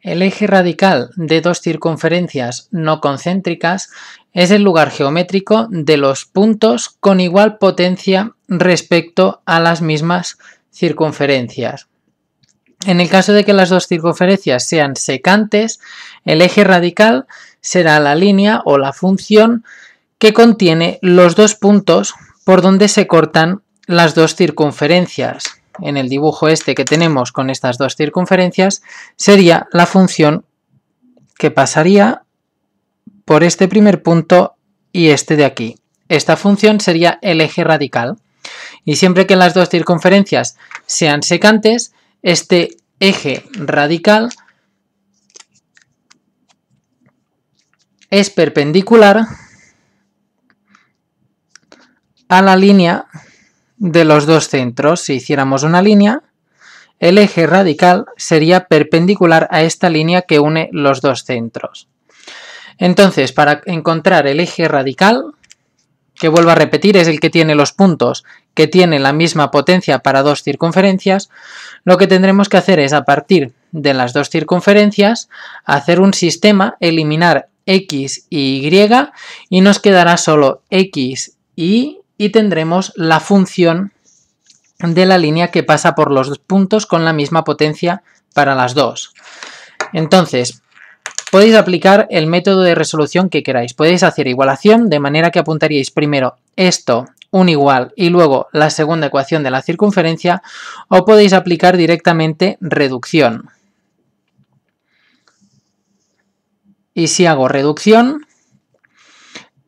El eje radical de dos circunferencias no concéntricas es el lugar geométrico de los puntos con igual potencia respecto a las mismas circunferencias. En el caso de que las dos circunferencias sean secantes, el eje radical será la línea o la función que contiene los dos puntos por donde se cortan las dos circunferencias en el dibujo este que tenemos con estas dos circunferencias, sería la función que pasaría por este primer punto y este de aquí. Esta función sería el eje radical. Y siempre que las dos circunferencias sean secantes, este eje radical es perpendicular a la línea de los dos centros, si hiciéramos una línea, el eje radical sería perpendicular a esta línea que une los dos centros. Entonces, para encontrar el eje radical, que vuelvo a repetir, es el que tiene los puntos que tienen la misma potencia para dos circunferencias, lo que tendremos que hacer es a partir de las dos circunferencias hacer un sistema, eliminar x y y y nos quedará solo x y y tendremos la función de la línea que pasa por los puntos con la misma potencia para las dos. Entonces, podéis aplicar el método de resolución que queráis. Podéis hacer igualación de manera que apuntaríais primero esto, un igual, y luego la segunda ecuación de la circunferencia, o podéis aplicar directamente reducción. Y si hago reducción,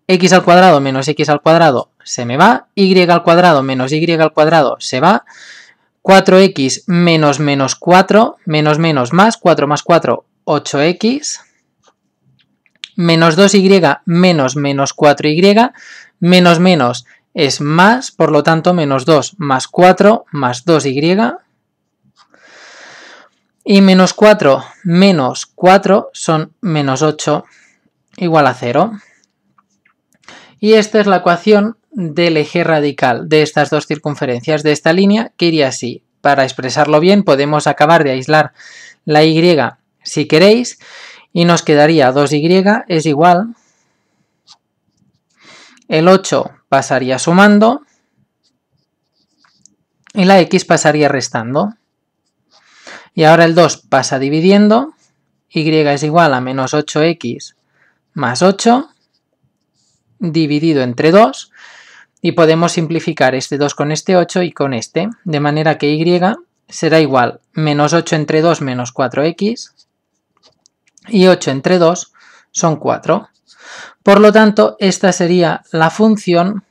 x al cuadrado menos x al cuadrado se me va, y al cuadrado menos y al cuadrado se va, 4x menos menos 4, menos menos más, 4 más 4, 8x, menos 2y menos menos 4y, menos menos es más, por lo tanto menos 2 más 4 más 2y, y menos 4 menos 4 son menos 8 igual a 0. Y esta es la ecuación del eje radical de estas dos circunferencias de esta línea que iría así. Para expresarlo bien podemos acabar de aislar la y si queréis y nos quedaría 2y es igual el 8 pasaría sumando y la x pasaría restando. Y ahora el 2 pasa dividiendo, y es igual a menos 8x más 8 dividido entre 2, y podemos simplificar este 2 con este 8 y con este, de manera que y será igual menos 8 entre 2 menos 4x y 8 entre 2 son 4. Por lo tanto, esta sería la función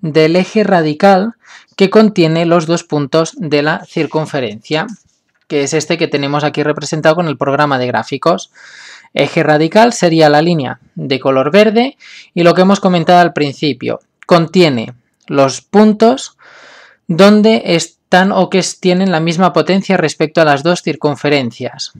del eje radical que contiene los dos puntos de la circunferencia, que es este que tenemos aquí representado con el programa de gráficos. Eje radical sería la línea de color verde y lo que hemos comentado al principio, contiene los puntos donde están o que tienen la misma potencia respecto a las dos circunferencias.